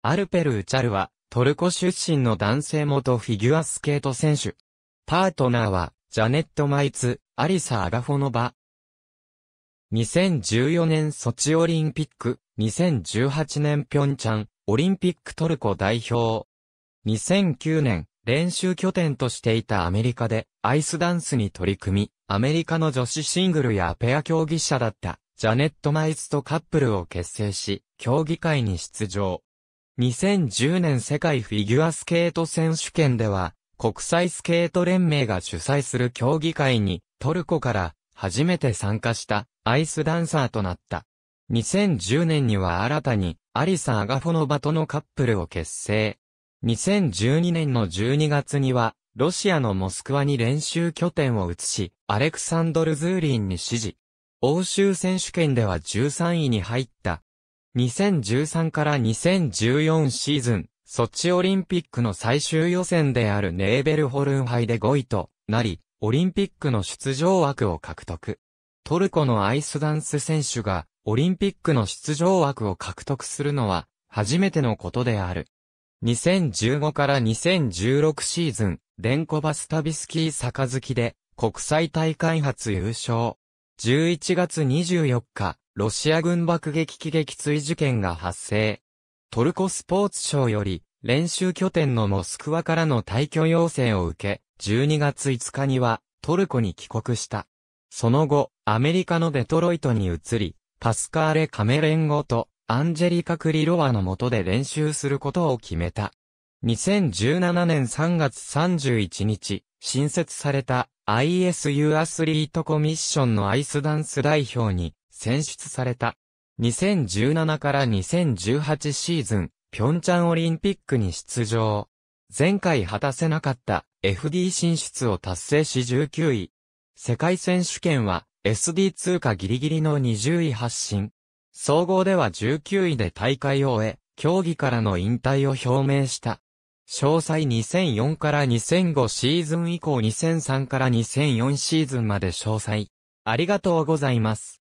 アルペル・ウチャルは、トルコ出身の男性元フィギュアスケート選手。パートナーは、ジャネット・マイツ、アリサ・アガフォノバ。2014年ソチオリンピック、2018年ピョンチャン、オリンピックトルコ代表。2009年、練習拠点としていたアメリカで、アイスダンスに取り組み、アメリカの女子シングルやペア競技者だった、ジャネット・マイツとカップルを結成し、競技会に出場。2010年世界フィギュアスケート選手権では、国際スケート連盟が主催する競技会に、トルコから初めて参加したアイスダンサーとなった。2010年には新たにアリサ・アガフォノバとのカップルを結成。2012年の12月には、ロシアのモスクワに練習拠点を移し、アレクサンドル・ズーリンに指示。欧州選手権では13位に入った2013から2014シーズン、ソチオリンピックの最終予選であるネーベルホルン杯で5位となり、オリンピックの出場枠を獲得。トルコのアイスダンス選手が、オリンピックの出場枠を獲得するのは、初めてのことである。2015から2016シーズン、デンコバスタビスキー杯で、国際大会初優勝。11月24日、ロシア軍爆撃機撃墜事件が発生。トルコスポーツ省より、練習拠点のモスクワからの退去要請を受け、12月5日には、トルコに帰国した。その後、アメリカのデトロイトに移り、パスカーレ・カメレンゴとアンジェリカ・クリロワの下で練習することを決めた。2017年3月31日、新設された ISU アスリートコミッションのアイスダンス代表に選出された。2017から2018シーズン、ピョンチャンオリンピックに出場。前回果たせなかった FD 進出を達成し19位。世界選手権は SD 通過ギリギリの20位発進。総合では19位で大会を終え、競技からの引退を表明した。詳細2004から2005シーズン以降2003から2004シーズンまで詳細。ありがとうございます。